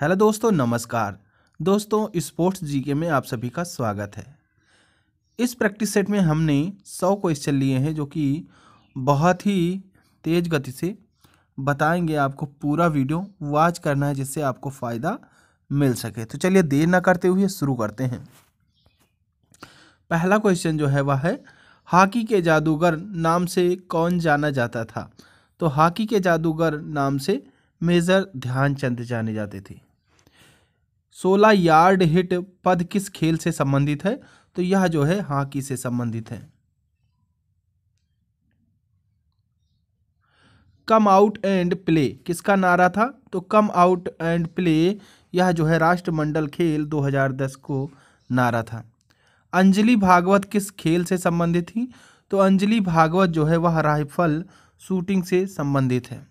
hello दोस्तों नमस्कार दोस्तों स्पोर्ट्स जीके में आप सभी का स्वागत है इस प्रैक्टिस सेट में हमने सौ क्वेश्चन लिए हैं जो कि बहुत ही तेज़ गति से बताएंगे आपको पूरा वीडियो वॉच करना है जिससे आपको फ़ायदा मिल सके तो चलिए देर ना करते हुए शुरू करते हैं पहला क्वेश्चन जो है वह है हॉकी के जादूगर नाम से कौन जाना जाता था तो हॉकी के जादूगर नाम से मेजर ध्यानचंद जाने जाते थे सोलह यार्ड हिट पद किस खेल से संबंधित है तो यह जो है हॉकी से संबंधित है कम आउट एंड प्ले किसका नारा था तो कम आउट एंड प्ले यह जो है राष्ट्रमंडल खेल 2010 को नारा था अंजलि भागवत किस खेल से संबंधित थी तो अंजलि भागवत जो है वह राइफल शूटिंग से संबंधित है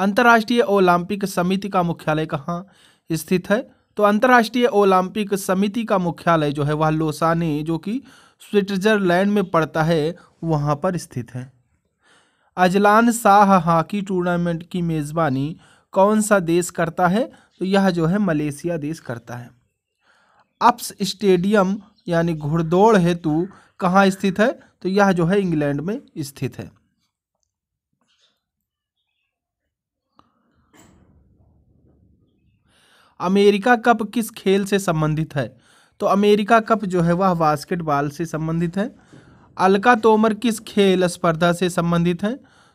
अंतर्राष्ट्रीय ओलंपिक समिति का मुख्यालय कहाँ स्थित है तो अंतर्राष्ट्रीय ओलंपिक समिति का मुख्यालय जो है वह लोसाने जो कि स्विट्जरलैंड में पड़ता है वहाँ पर स्थित है अजलान शाह हॉकी टूर्नामेंट की मेज़बानी कौन सा देश करता है तो यह जो है मलेशिया देश करता है अप्स स्टेडियम यानी घुड़दौड़ हेतु कहाँ स्थित है तो यह जो है इंग्लैंड में स्थित है अमेरिका कप किस खेल से संबंधित है तो अमेरिका कप जो है वह बास्केटबॉल से संबंधित है अलका तोमर किस खेल स्पर्धा से संबंधित है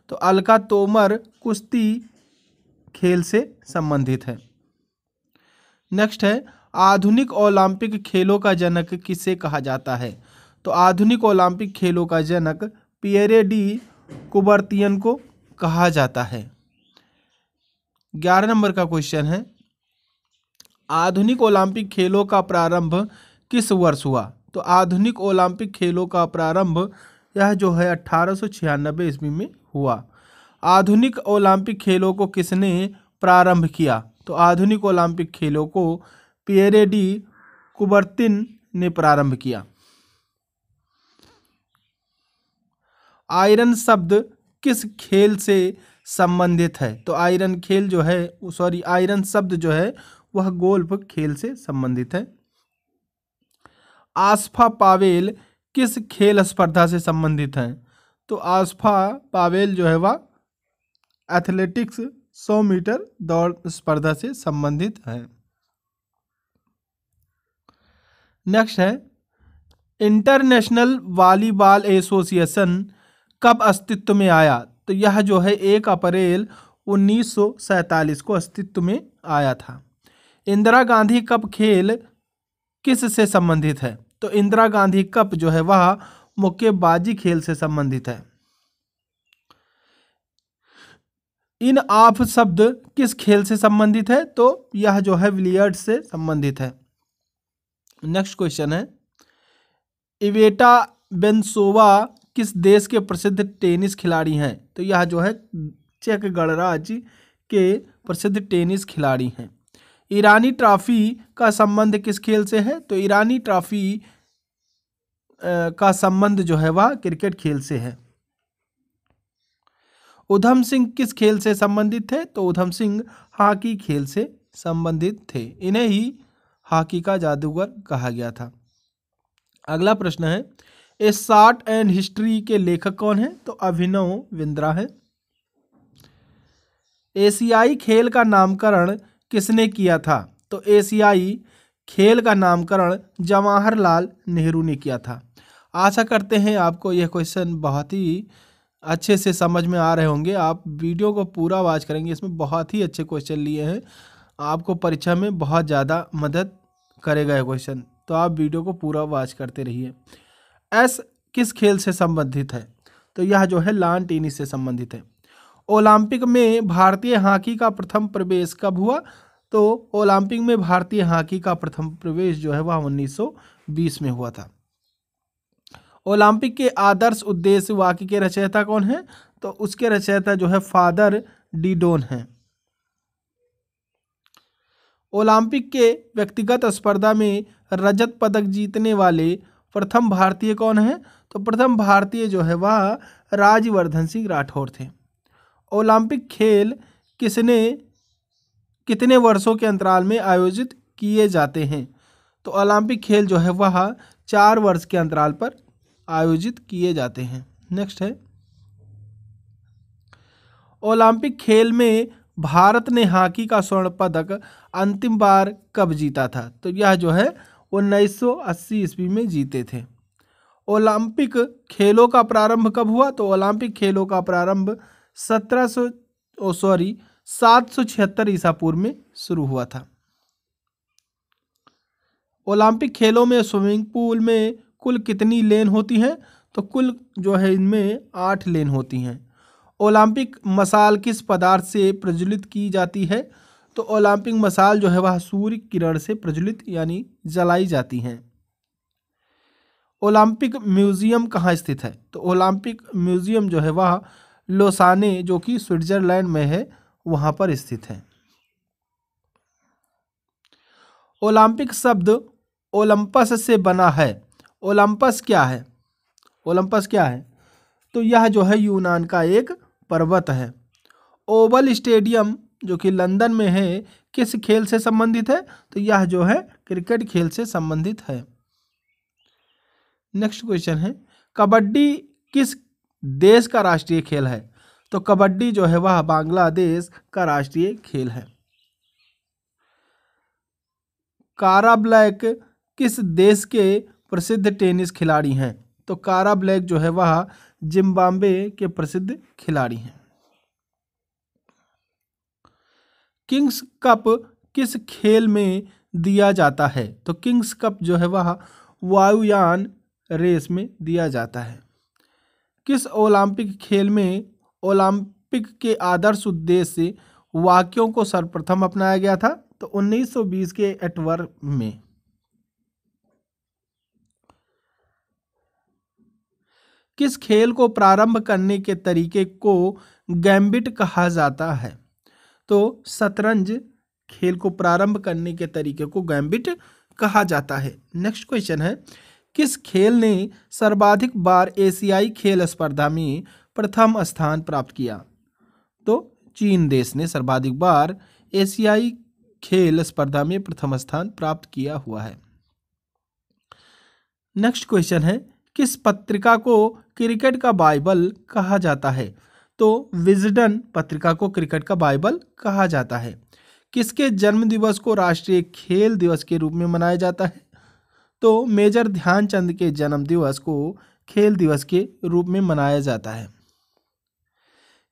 तो अलका तोमर कुश्ती खेल से संबंधित है नेक्स्ट है आधुनिक ओलंपिक खेलों का जनक किसे कहा जाता है तो आधुनिक ओलंपिक खेलों का जनक पियरे डी कुबर्तियन को कहा जाता है ग्यारह नंबर का क्वेश्चन है आधुनिक ओलंपिक खेलों का प्रारंभ किस वर्ष हुआ तो आधुनिक ओलंपिक खेलों का प्रारंभ यह जो है अट्ठारह सौ छियानबे ईस्वी में हुआ आधुनिक ओलंपिक खेलों को किसने प्रारंभ किया तो आधुनिक ओलंपिक खेलों को पियरे डी कुबर्तिन ने प्रारंभ किया आयरन शब्द किस खेल से संबंधित है तो आयरन खेल जो है सॉरी आयरन शब्द जो है वह गोल्फ खेल से संबंधित है आसफा पावेल किस खेल स्पर्धा से संबंधित हैं तो आसफा पावेल जो है वह एथलेटिक्स सौ मीटर दौड़ स्पर्धा से संबंधित है नेक्स्ट है इंटरनेशनल वॉलीबॉल एसोसिएशन कब अस्तित्व में आया तो यह जो है एक अप्रैल उन्नीस को अस्तित्व में आया था इंदिरा गांधी कप खेल किस से संबंधित है तो इंदिरा गांधी कप जो है वह मुक्केबाजी खेल से संबंधित है इन आप शब्द किस खेल से संबंधित है तो यह जो है विलियर्ड से संबंधित है नेक्स्ट क्वेश्चन है इवेटा बेंसोवा किस देश के प्रसिद्ध टेनिस खिलाड़ी हैं तो यह जो है चेक गणराज्य के प्रसिद्ध टेनिस खिलाड़ी हैं ईरानी ट्रॉफी का संबंध किस खेल से है तो ईरानी ट्रॉफी का संबंध जो है वह क्रिकेट खेल से है उधम सिंह किस खेल से संबंधित थे तो उधम सिंह हॉकी खेल से संबंधित थे इन्हें ही हॉकी का जादूगर कहा गया था अगला प्रश्न है ए शार्ट एंड हिस्ट्री के लेखक कौन है तो अभिनव बिंद्रा है एशियाई खेल का नामकरण किसने किया था तो एशियाई खेल का नामकरण जवाहरलाल नेहरू ने किया था आशा करते हैं आपको यह क्वेश्चन बहुत ही अच्छे से समझ में आ रहे होंगे आप वीडियो को पूरा वॉच करेंगे इसमें बहुत ही अच्छे क्वेश्चन लिए हैं आपको परीक्षा में बहुत ज़्यादा मदद करेगा यह क्वेश्चन तो आप वीडियो को पूरा वॉच करते रहिए एस किस खेल से संबंधित है तो यह जो है लान टेनिस से संबंधित है ओलंपिक में भारतीय हॉकी का प्रथम प्रवेश कब हुआ तो ओलंपिक में भारतीय हॉकी का प्रथम प्रवेश जो है वह 1920 में हुआ था ओलंपिक के आदर्श उद्देश्य वाक्य के रचयिता कौन है तो उसके रचयिता जो है फादर डीडोन हैं ओलंपिक के व्यक्तिगत स्पर्धा में रजत पदक जीतने वाले प्रथम भारतीय कौन हैं तो प्रथम भारतीय जो है वह राज्यवर्धन सिंह राठौर थे ओलंपिक खेल किसने कितने वर्षों के अंतराल में आयोजित किए जाते हैं तो ओलंपिक खेल जो है वह चार वर्ष के अंतराल पर आयोजित किए जाते हैं नेक्स्ट है ओलंपिक खेल में भारत ने हॉकी का स्वर्ण पदक अंतिम बार कब जीता था तो यह जो है उन्नीस अस्सी ईस्वी में जीते थे ओलंपिक खेलों का प्रारंभ कब हुआ तो ओलंपिक खेलों का प्रारंभ सत्रह ओ सॉरी सात सौ छिहत्तर ईसा पूर्व में शुरू हुआ था ओलंपिक खेलों में स्विमिंग पूल में कुल कितनी लेन होती हैं तो कुल जो है इनमें आठ लेन होती हैं ओलंपिक मसाल किस पदार्थ से प्रज्वलित की जाती है तो ओलंपिक मसाल जो है वह सूर्य किरण से प्रज्वलित यानी जलाई जाती हैं ओलंपिक म्यूज़ियम कहाँ स्थित है तो ओलंपिक म्यूज़ियम जो है वह लोसाने जो कि स्विट्जरलैंड में है वहाँ पर स्थित है ओलंपिक शब्द ओलंपस से बना है ओलंपस क्या है ओलंपस क्या है तो यह जो है यूनान का एक पर्वत है ओवल स्टेडियम जो कि लंदन में है किस खेल से संबंधित है तो यह जो है क्रिकेट खेल से संबंधित है नेक्स्ट क्वेश्चन है कबड्डी किस देश का राष्ट्रीय खेल है तो कबड्डी जो है वह बांग्लादेश का राष्ट्रीय खेल है कारा ब्लैक किस देश के प्रसिद्ध टेनिस खिलाड़ी हैं तो कारा ब्लैक जो है वह जिम्बाब्वे के प्रसिद्ध खिलाड़ी हैं किंग्स कप किस खेल में दिया जाता है तो किंग्स कप जो है वह वायुयान रेस में दिया जाता है किस ओलंपिक खेल में ओलंपिक के आदर्श उद्देश्य वाक्यों को सर्वप्रथम अपनाया गया था तो 1920 के एटवर में किस खेल को प्रारंभ करने के तरीके को गैम्बिट कहा जाता है तो शतरंज खेल को प्रारंभ करने के तरीके को गैम्बिट कहा जाता है नेक्स्ट क्वेश्चन है किस खेल ने सर्वाधिक बार एशियाई खेल स्पर्धा में प्रथम स्थान प्राप्त किया तो चीन देश ने सर्वाधिक बार एशियाई खेल स्पर्धा में प्रथम स्थान प्राप्त किया हुआ है नेक्स्ट क्वेश्चन है किस पत्रिका को क्रिकेट का बाइबल कहा जाता है तो विजडन पत्रिका को क्रिकेट का बाइबल कहा जाता है किसके जन्म दिवस को राष्ट्रीय खेल दिवस के रूप में मनाया जाता है तो मेजर ध्यानचंद के जन्म दिवस को खेल दिवस के रूप में मनाया जाता है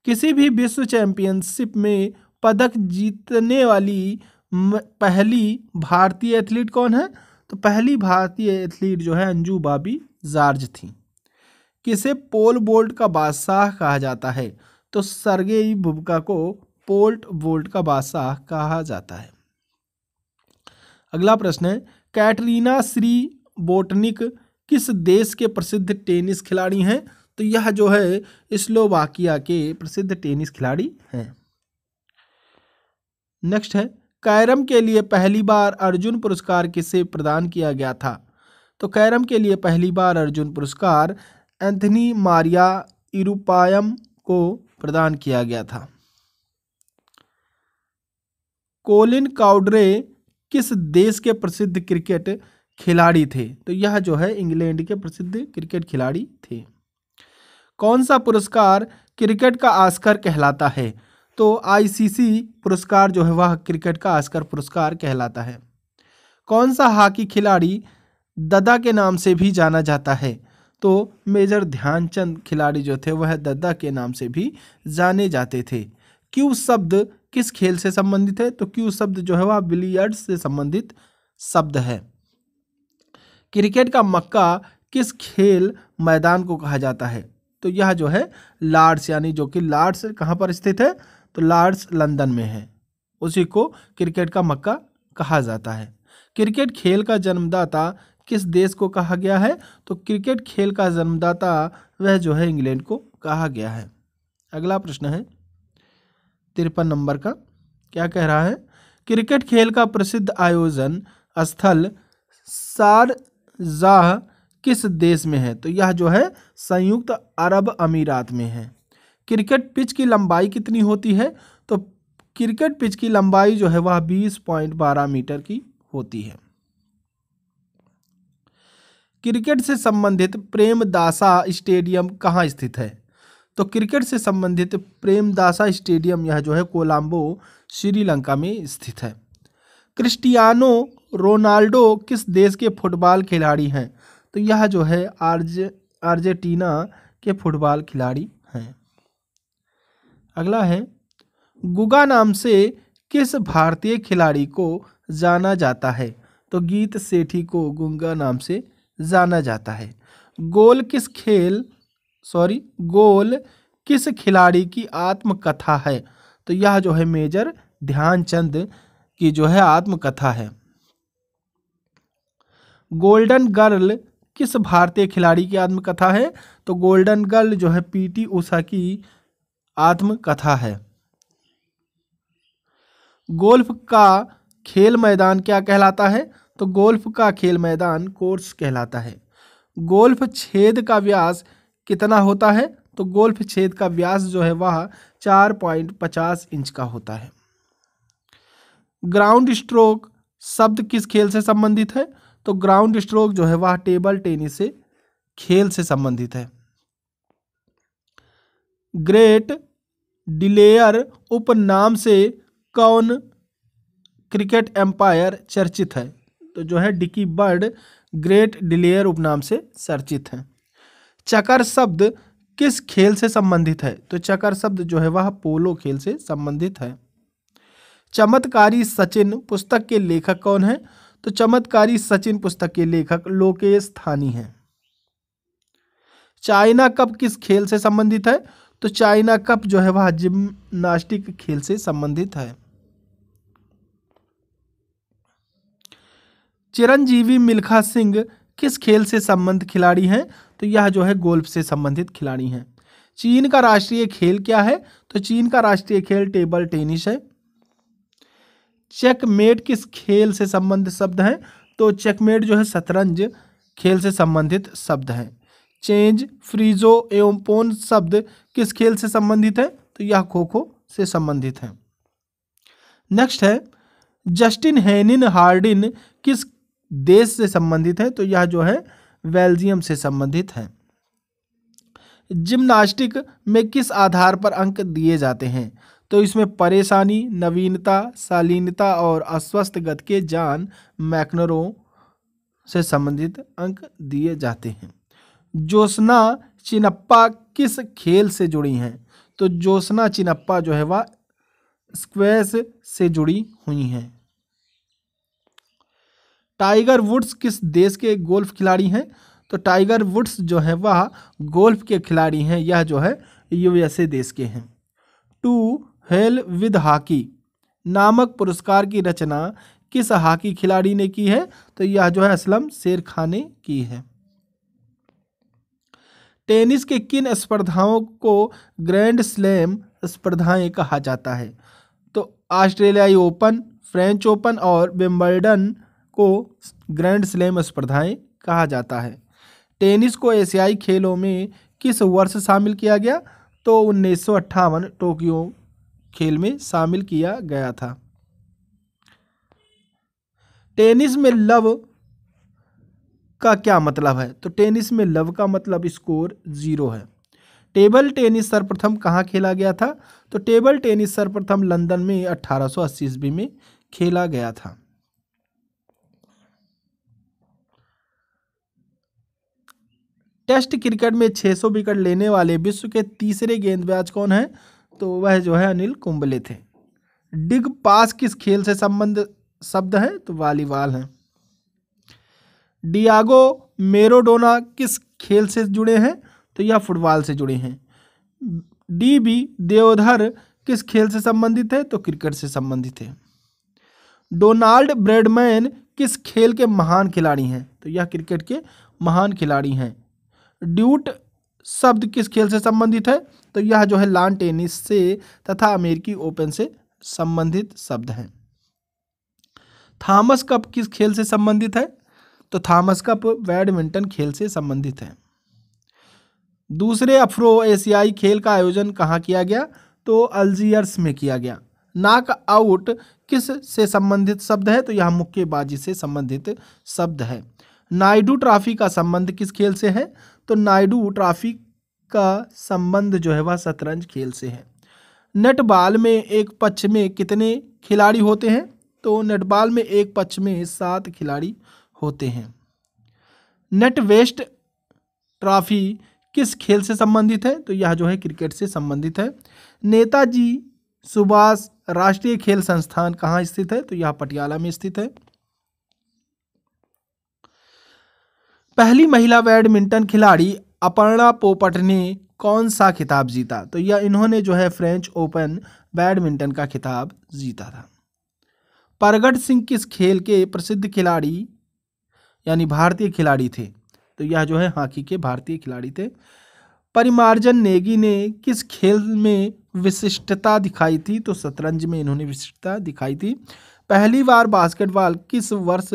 किसी भी विश्व चैंपियनशिप में पदक जीतने वाली पहली भारतीय एथलीट कौन है तो पहली भारतीय एथलीट जो है अंजू बाबी जार्ज थी किसे पोल बोल्ट का बादशाह कहा जाता है तो सरगेई बुबका को पोल्ट बोल्ट का बादशाह कहा जाता है अगला प्रश्न है कैटरीना श्री बोटनिक किस देश के प्रसिद्ध टेनिस खिलाड़ी हैं तो यह जो है स्लोवाकिया के प्रसिद्ध टेनिस खिलाड़ी हैं नेक्स्ट है कैरम के लिए पहली बार अर्जुन पुरस्कार किसे प्रदान किया गया था तो कैरम के लिए पहली बार अर्जुन पुरस्कार एंथनी मारिया इरुपायम को प्रदान किया गया था कोलिन काउड्रे किस देश के प्रसिद्ध क्रिकेट खिलाड़ी थे तो यह जो है इंग्लैंड के प्रसिद्ध क्रिकेट खिलाड़ी थे कौन सा पुरस्कार क्रिकेट का आस्कर कहलाता है तो आईसीसी पुरस्कार जो है वह क्रिकेट का आस्कर पुरस्कार कहलाता है कौन सा हॉकी खिलाड़ी ददा के नाम से भी जाना जाता है तो मेजर ध्यानचंद खिलाड़ी जो थे वह दद्दा के नाम से भी जाने जाते थे क्यों शब्द किस खेल से संबंधित है तो क्यू शब्द जो है वह बिलियर्ड से संबंधित शब्द है क्रिकेट का मक्का किस खेल मैदान को कहा जाता है तो यह जो है लार्ड्स यानी जो कि लार्ड्स कहाँ पर स्थित है तो लार्ड्स लंदन में है उसी को क्रिकेट का मक्का कहा जाता है क्रिकेट खेल का जन्मदाता किस देश को कहा गया है तो क्रिकेट खेल का जन्मदाता वह जो है इंग्लैंड को कहा गया है अगला प्रश्न है तिरपन नंबर का क्या कह रहा है क्रिकेट खेल का प्रसिद्ध आयोजन स्थल शारजाह किस देश में है तो यह जो है संयुक्त अरब अमीरात में है क्रिकेट पिच की लंबाई कितनी होती है तो क्रिकेट पिच की लंबाई जो है वह बीस पॉइंट बारह मीटर की होती है क्रिकेट से संबंधित प्रेमदासा स्टेडियम कहाँ स्थित है तो क्रिकेट से संबंधित प्रेमदासा स्टेडियम यह जो है कोलंबो श्रीलंका में स्थित है क्रिस्टियानो रोनाल्डो किस देश के फुटबॉल खिलाड़ी हैं तो यह जो है आर्ज अर्जेंटीना के फुटबॉल खिलाड़ी हैं अगला है गुगा नाम से किस भारतीय खिलाड़ी को जाना जाता है तो गीत सेठी को गुंगा नाम से जाना जाता है गोल किस खेल सॉरी गोल किस खिलाड़ी की आत्मकथा है तो यह जो है मेजर ध्यानचंद की जो है आत्मकथा है गोल्डन गर्ल किस भारतीय खिलाड़ी की आत्मकथा है तो गोल्डन गर्ल जो है पीटी उषा की आत्मकथा है गोल्फ का खेल मैदान क्या कहलाता है तो गोल्फ का खेल मैदान कोर्स कहलाता है गोल्फ छेद का व्यास कितना होता है तो गोल्फ छेद का व्यास जो है वह चार पॉइंट पचास इंच का होता है ग्राउंड स्ट्रोक शब्द किस खेल से संबंधित है तो ग्राउंड स्ट्रोक जो है वह टेबल टेनिस से खेल से संबंधित है ग्रेट डिलेयर उपनाम से कौन क्रिकेट एम्पायर चर्चित है तो जो है डिकी बर्ड ग्रेट डिलेयर उपनाम से चर्चित हैं चकर शब्द किस खेल से संबंधित है तो चकर शब्द जो है वह पोलो खेल से संबंधित है चमत्कारी सचिन पुस्तक के लेखक कौन है तो चमत्कारी सचिन पुस्तक के लेखक लोकेश थानी हैं चाइना कप किस खेल से संबंधित है तो चाइना कप जो है वह जिम्नास्टिक खेल से संबंधित है चिरंजीवी मिल्खा सिंह किस खेल से संबंधित खिलाड़ी हैं तो यह जो है गोल्फ से संबंधित खिलाड़ी हैं चीन का राष्ट्रीय खेल क्या है तो चीन का राष्ट्रीय खेल टेबल टेनिस है चेकमेट किस खेल से संबंधित शब्द हैं तो चेकमेट जो है शतरंज खेल से संबंधित शब्द हैं चेंज फ्रीजो एवं पोन शब्द किस खेल से संबंधित है तो यह खो खो से संबंधित है नेक्स्ट है जस्टिन हैनिन हार्डिन किस देश से संबंधित है तो यह जो है बेल्जियम से संबंधित है जिम्नास्टिक में किस आधार पर अंक दिए जाते हैं तो इसमें परेशानी नवीनता शालीनता और अस्वस्थ गत के जान मैकनरों से संबंधित अंक दिए जाते हैं जोसना चिनप्पा किस खेल से जुड़ी हैं तो जोसना चिनप्पा जो है वह स्क्वेस से जुड़ी हुई हैं टाइगर वुड्स किस देश के गोल्फ खिलाड़ी हैं तो टाइगर वुड्स जो हैं वह गोल्फ के खिलाड़ी हैं यह जो है यूएसए देश के हैं टू हेल विद हॉकी नामक पुरस्कार की रचना किस हॉकी खिलाड़ी ने की है तो यह जो है असलम शेर खान ने की है टेनिस के किन स्पर्धाओं को ग्रैंड स्लैम स्पर्धाएं कहा जाता है तो ऑस्ट्रेलियाई ओपन फ्रेंच ओपन और विम्बल्डन को ग्रैंड स्लैम स्पर्धाएं कहा जाता है टेनिस को एशियाई खेलों में किस वर्ष शामिल किया गया तो उन्नीस टोक्यो खेल में शामिल किया गया था टेनिस में लव का क्या मतलब है तो टेनिस में लव का मतलब स्कोर जीरो है टेबल टेनिस सर्वप्रथम कहाँ खेला गया था तो टेबल टेनिस सर्वप्रथम लंदन में 1880 ईस्वी में खेला गया था टेस्ट क्रिकेट में 600 विकेट लेने वाले विश्व के तीसरे गेंदबाज कौन हैं तो वह जो है अनिल कुंबले थे डिग पास किस खेल से संबंध शब्द है तो वॉलीबॉल हैं डियागो मेरोडोना किस खेल से जुड़े हैं तो यह फुटबॉल से जुड़े हैं डी बी देवधर किस खेल से संबंधित है तो क्रिकेट से संबंधित है डोनाल्ड ब्रेडमैन किस खेल के महान खिलाड़ी हैं तो यह क्रिकेट के महान खिलाड़ी हैं ड्यूट शब्द किस खेल से संबंधित है तो यह जो है लान टेनिस से तथा अमेरिकी ओपन से संबंधित शब्द हैं थॉमस कप किस खेल से संबंधित है तो थॉमस कप बैडमिंटन खेल से संबंधित है दूसरे अफ्रो एशियाई खेल का आयोजन कहाँ किया गया तो अल्जीयर्स में किया गया नाक आउट किस से संबंधित शब्द है तो यह मुक्केबाजी से संबंधित शब्द है नायडू ट्रॉफी का संबंध किस खेल से है तो नायडू ट्रॉफी का संबंध जो है वह शतरंज खेल से है नेटबॉल में एक पक्ष में कितने खिलाड़ी होते हैं तो नेटबॉल में एक पक्ष में सात खिलाड़ी होते हैं नेट वेस्ट ट्रॉफी किस खेल से संबंधित है तो यह जो है क्रिकेट से संबंधित है नेताजी सुभाष राष्ट्रीय खेल संस्थान कहाँ स्थित है तो यह पटियाला में स्थित है पहली महिला बैडमिंटन खिलाड़ी अपर्णा पोपट ने कौन सा खिताब जीता तो यह इन्होंने जो है फ्रेंच ओपन बैडमिंटन का खिताब जीता था परगट सिंह किस खेल के प्रसिद्ध खिलाड़ी यानी भारतीय खिलाड़ी थे तो यह जो है हॉकी के भारतीय खिलाड़ी थे परिमार्जन नेगी ने किस खेल में विशिष्टता दिखाई थी तो शतरंज में इन्होंने विशिष्टता दिखाई थी पहली बार बास्केटबॉल किस वर्ष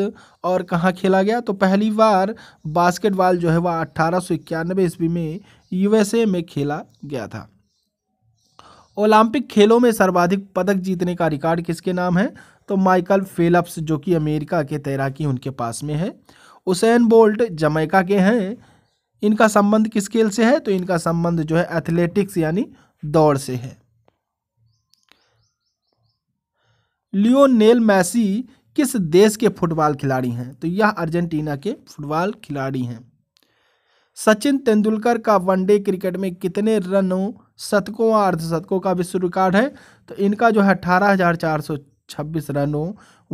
और कहाँ खेला गया तो पहली बार बास्केटबॉल जो है वह अट्ठारह सौ इक्यानवे ईस्वी में यूएसए में खेला गया था ओलंपिक खेलों में सर्वाधिक पदक जीतने का रिकॉर्ड किसके नाम है तो माइकल फेलप्स जो कि अमेरिका के तैराकी उनके पास में है उसेन बोल्ट जमैका के हैं इनका संबंध किस खेल से है तो इनका संबंध जो है एथलेटिक्स यानी दौड़ से है लियोनेल मैसी किस देश के फुटबॉल खिलाड़ी हैं तो यह अर्जेंटीना के फुटबॉल खिलाड़ी हैं सचिन तेंदुलकर का वनडे क्रिकेट में कितने रनों शतकों और अर्धशतकों का विश्व रिकॉर्ड है तो इनका जो है अठारह हज़ार चार सौ छब्बीस रनों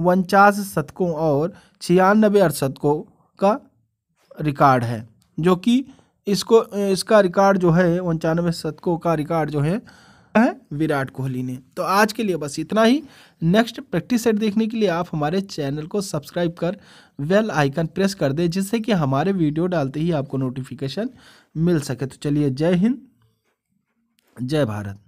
उनचास शतकों और छियानबे अर्धशतकों का रिकॉर्ड है जो कि इसको इसका रिकॉर्ड जो है उनचानवे शतकों का रिकॉर्ड जो है है विराट कोहली ने तो आज के लिए बस इतना ही नेक्स्ट प्रैक्टिस सेट देखने के लिए आप हमारे चैनल को सब्सक्राइब कर वेल आइकन प्रेस कर दें जिससे कि हमारे वीडियो डालते ही आपको नोटिफिकेशन मिल सके तो चलिए जय हिंद जय भारत